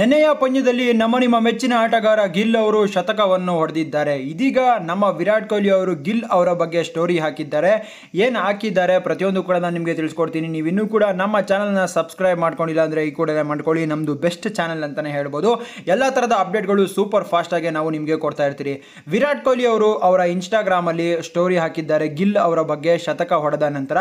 ನೆನೆಯ ಪಂದ್ಯದಲ್ಲಿ ನಮ್ಮ ನಿಮ್ಮ ಮೆಚ್ಚಿನ ಆಟಗಾರ ಗಿಲ್ ಅವರು ಶತಕವನ್ನು ಹೊಡೆದಿದ್ದಾರೆ ಇದೀಗ ನಮ್ಮ ವಿರಾಟ್ ಕೊಹ್ಲಿ ಅವರು ಗಿಲ್ ಅವರ ಬಗ್ಗೆ ಸ್ಟೋರಿ ಹಾಕಿದ್ದಾರೆ ಏನು ಹಾಕಿದ್ದಾರೆ ಪ್ರತಿಯೊಂದು ಕೂಡ ನಾನು ನಿಮಗೆ ತಿಳಿಸ್ಕೊಡ್ತೀನಿ ನೀವು ಇನ್ನೂ ಕೂಡ ನಮ್ಮ ಚಾನಲ್ನ ಸಬ್ಸ್ಕ್ರೈಬ್ ಮಾಡ್ಕೊಂಡಿಲ್ಲ ಅಂದರೆ ಈ ಕೂಡಲೇ ಮಾಡ್ಕೊಳ್ಳಿ ನಮ್ಮದು ಬೆಸ್ಟ್ ಚಾನಲ್ ಅಂತಲೇ ಹೇಳ್ಬೋದು ಎಲ್ಲ ಥರದ ಅಪ್ಡೇಟ್ಗಳು ಸೂಪರ್ ಫಾಸ್ಟಾಗಿ ನಾವು ನಿಮಗೆ ಕೊಡ್ತಾ ಇರ್ತೀರಿ ವಿರಾಟ್ ಕೊಹ್ಲಿ ಅವರು ಅವರ ಇನ್ಸ್ಟಾಗ್ರಾಮಲ್ಲಿ ಸ್ಟೋರಿ ಹಾಕಿದ್ದಾರೆ ಗಿಲ್ ಅವರ ಬಗ್ಗೆ ಶತಕ ಹೊಡೆದ ನಂತರ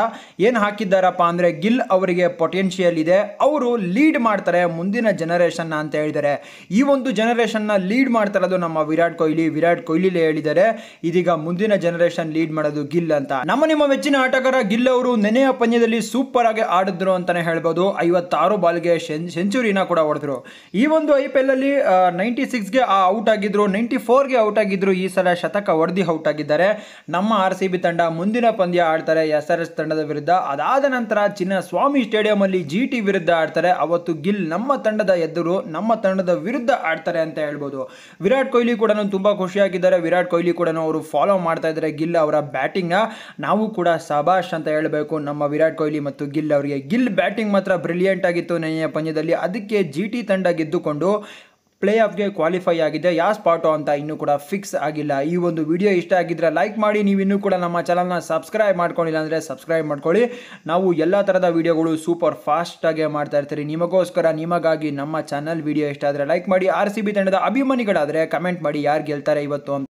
ಏನು ಹಾಕಿದ್ದಾರಪ್ಪ ಅಂದರೆ ಗಿಲ್ ಅವರಿಗೆ ಪೊಟೆನ್ಷಿಯಲ್ ಇದೆ ಅವರು ಲೀಡ್ ಮಾಡ್ತಾರೆ ಮುಂದಿನ ಜನರೇಷನ್ ಅಂತ ಹೇಳಿದ್ದಾರೆ ಈ ಒಂದು ಜನರೇಷನ್ನ ಲೀಡ್ ಮಾಡ್ತಾ ನಮ್ಮ ವಿರಾಟ್ ಕೊಹ್ಲಿ ವಿರಾಟ್ ಕೊಹ್ಲಿ ಹೇಳಿದ್ದಾರೆ ಇದೀಗ ಮುಂದಿನ ಜನರೇಷನ್ ಲೀಡ್ ಮಾಡೋದು ಗಿಲ್ ಅಂತ ನಮ್ಮ ನಿಮ್ಮ ಮೆಚ್ಚಿನ ಆಟಗಾರ ಗಿಲ್ ಅವರು ನೆನೆಯ ಪಂದ್ಯದಲ್ಲಿ ಸೂಪರ್ ಆಗಿ ಆಡಿದ್ರು ಅಂತಾನೆ ಹೇಳ್ಬೋದು ಐವತ್ತಾರು ಬಾಲ್ಗೆ ಸೆಂಚುರಿನ ಕೂಡ ಹೊಡೆದ್ರು ಈ ಒಂದು ಐ ಪಿ ಎಲ್ ಅಲ್ಲಿ ನೈಂಟಿ ಸಿಕ್ಸ್ಗೆ ಔಟ್ ಆಗಿದ್ರು ನೈಂಟಿ ಫೋರ್ಗೆ ಔಟ್ ಆಗಿದ್ರು ಈ ಸಲ ಶತಕ ಹೊಡೆದಿ ಔಟ್ ಆಗಿದ್ದಾರೆ ನಮ್ಮ ಆರ್ ಸಿ ಬಿ ತಂಡ ಮುಂದಿನ ಪಂದ್ಯ ಆಡ್ತಾರೆ ಎಸ್ ಆರ್ ಎಸ್ ತಂಡದ ವಿರುದ್ಧ ಅದಾದ ನಂತರ ಸ್ವಾಮಿ ಸ್ಟೇಡಿಯಂ ಅಲ್ಲಿ ಜಿ ಟಿ ವಿರುದ್ಧ ಆಡ್ತಾರೆ ಅವತ್ತು ಗಿಲ್ ನಮ್ಮ ತಂಡದ ಎದುರು ನಮ್ಮ ತಂಡದ ವಿರುದ್ಧ ಆಡ್ತಾರೆ ಅಂತ ಹೇಳ್ಬೋದು ವಿರಾಟ್ ಕೊಹ್ಲಿ ಕೂಡ ತುಂಬ ಖುಷಿಯಾಗಿದ್ದಾರೆ ವಿರಾಟ್ ಕೊಹ್ಲಿ ಕೂಡ ಅವರು ಫಾಲೋ ಮಾಡ್ತಾ ಇದ್ದಾರೆ ಗಿಲ್ ಅವರ ಬ್ಯಾಟಿಂಗ್ನ ನಾವು ಕೂಡ ಸಬಾಷ್ ಅಂತ ಹೇಳಬೇಕು ನಮ್ಮ ವಿರಾಟ್ ಕೊಹ್ಲಿ ಮತ್ತು ಗಿಲ್ ಅವರಿಗೆ ಗಿಲ್ ಬ್ಯಾಟಿಂಗ್ ಮಾತ್ರ ಬ್ರಿಲಿಯಂಟ್ ಆಗಿತ್ತು ನೆನೆಯ ಪಂದ್ಯದಲ್ಲಿ ಅದಕ್ಕೆ ಜಿ ಟಿ ತಂಡ ಗೆದ್ದುಕೊಂಡು ಪ್ಲೇ ಆಫ್ಗೆ ಕ್ವಾಲಿಫೈ ಆಗಿದೆ ಯಾವ ಸ್ಪಾಟು ಅಂತ ಇನ್ನೂ ಕೂಡ ಫಿಕ್ಸ್ ಆಗಿಲ್ಲ ಈ ಒಂದು ವಿಡಿಯೋ ಇಷ್ಟ ಆಗಿದ್ರೆ ಲೈಕ್ ಮಾಡಿ ನೀವು ಇನ್ನೂ ಕೂಡ ನಮ್ಮ ಚಾನಲ್ನ ಸಬ್ಸ್ಕ್ರೈಬ್ ಮಾಡ್ಕೊಂಡಿಲ್ಲ ಅಂದರೆ ಸಬ್ಸ್ಕ್ರೈಬ್ ಮಾಡ್ಕೊಳ್ಳಿ ನಾವು ಎಲ್ಲ ಥರದ ವೀಡಿಯೋಗಳು ಸೂಪರ್ ಫಾಸ್ಟಾಗೆ ಮಾಡ್ತಾ ಇರ್ತೀರಿ ನಿಮಗೋಸ್ಕರ ನಿಮಗಾಗಿ ನಮ್ಮ ಚಾನಲ್ ವಿಡಿಯೋ ಇಷ್ಟ ಆದರೆ ಲೈಕ್ ಮಾಡಿ ಆರ್ ಸಿ ಬಿ ತಂಡದ ಅಭಿಮಾನಿಗಳಾದರೆ ಕಮೆಂಟ್ ಮಾಡಿ ಯಾರು ಗೆಲ್ತಾರೆ ಇವತ್ತು ಅಂತ